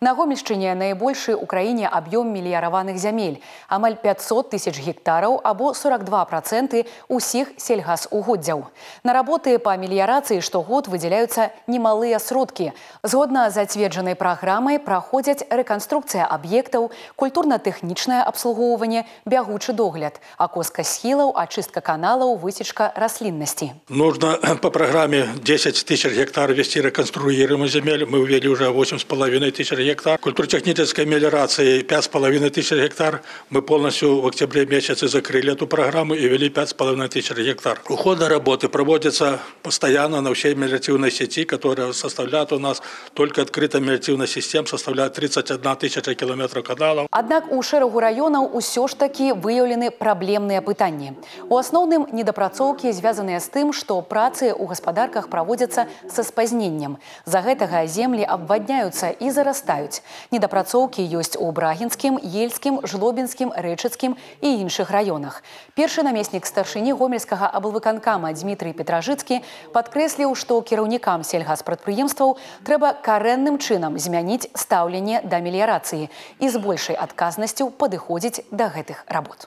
На гомельшчыне найбольшы ў краіне аб'ём меліяраваных зямель, амаль 500 тысяч гектараў або 42 працы усіх сельгасугоддзяў. На работы па меліярацыі штогод выдзяляюцца немалыя сродкі. Згодна зацверджанай праграмай праходзяць рэканструкцыя аб'ектаў, культурна-тэхнічнае абслугоўванне, бягучы догляд, акоска схілаў, ачыстка каналаў, высечка расліннасці. Нужна па праграме 10 тысяч гектар весці рэканструіруемы зямель, мы ўвялі ўжо 8 з половиной тысяч гектар культуртехнической мелиорации 5 с половиной тысяч гектар мы полностью в октябре месяце закрыли эту программу и вели 5 с половиной тысяч гектар ухода работы проводится постоянно на всей мелиативной сети которая составляет у нас только открытая мелиативная система составляет 31 тысяча километров каналов однако у шерогу районов все ж таки выявлены проблемные пытания у основным недопрацовки связанные с тем что працы у господарках проводятся со спазнением за гэтага земли обводняются и зарастают выклікаюць. Недапрацоўкі ёсць у брагінскім, ельскім, жлобінскім, рэчыцкім і іншых раёнах. Першы намеснік старшыні гомельскага аблвыканкама Дмітрый Петражыцкі падкрэсліў, што кіраўнікам сельгаспрадпрыемстваў трэба карэнным чынам змяніць стаўленне да меліярацыі і з большай адказнасцю падыходзіць да гэтых работ.